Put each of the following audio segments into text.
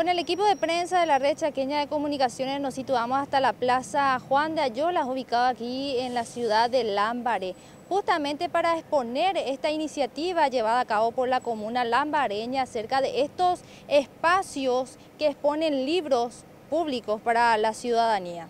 Con el equipo de prensa de la red chaqueña de comunicaciones nos situamos hasta la plaza Juan de Ayolas, ubicada aquí en la ciudad de Lámbare, justamente para exponer esta iniciativa llevada a cabo por la comuna lambareña acerca de estos espacios que exponen libros públicos para la ciudadanía.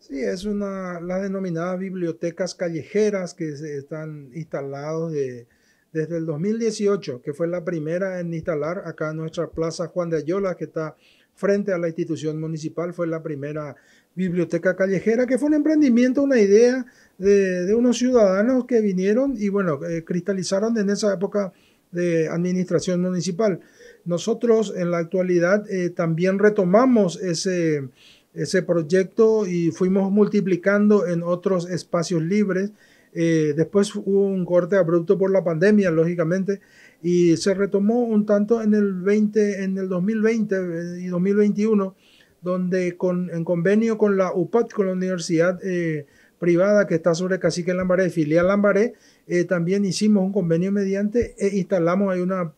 Sí, es una, las denominadas bibliotecas callejeras que están instalados de desde el 2018, que fue la primera en instalar acá nuestra Plaza Juan de Ayola, que está frente a la institución municipal, fue la primera biblioteca callejera, que fue un emprendimiento, una idea de, unos ciudadanos que vinieron y bueno, eh, cristalizaron en esa época de administración municipal. Nosotros en la actualidad eh, también retomamos ese, ese proyecto y fuimos multiplicando en otros espacios libres eh, después hubo un corte abrupto por la pandemia, lógicamente, y se retomó un tanto en el, 20, en el 2020 eh, y 2021, donde en convenio con la UPAT, con la Universidad eh, Privada que está sobre Cacique Lambaré, filial Lambaré, también hicimos un convenio mediante e instalamos ahí una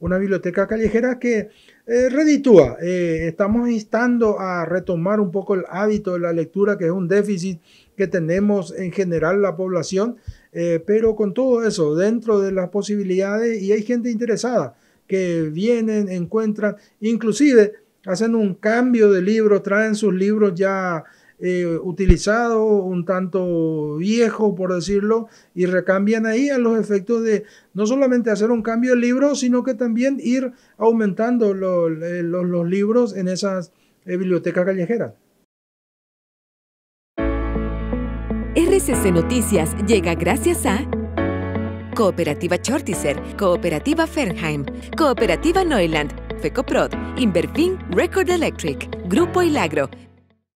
una biblioteca callejera que eh, reditúa. Eh, estamos instando a retomar un poco el hábito de la lectura, que es un déficit que tenemos en general la población, eh, pero con todo eso, dentro de las posibilidades, y hay gente interesada que vienen, encuentran, inclusive hacen un cambio de libro, traen sus libros ya eh, utilizado, un tanto viejo, por decirlo, y recambian ahí a los efectos de no solamente hacer un cambio de libro, sino que también ir aumentando eh, los, libros en esas eh, bibliotecas callejeras. RCC Noticias llega gracias a Cooperativa Chortizer, Cooperativa Fernheim, Cooperativa Neuland, FECOPROD, Inverfin Record Electric, Grupo Ilagro,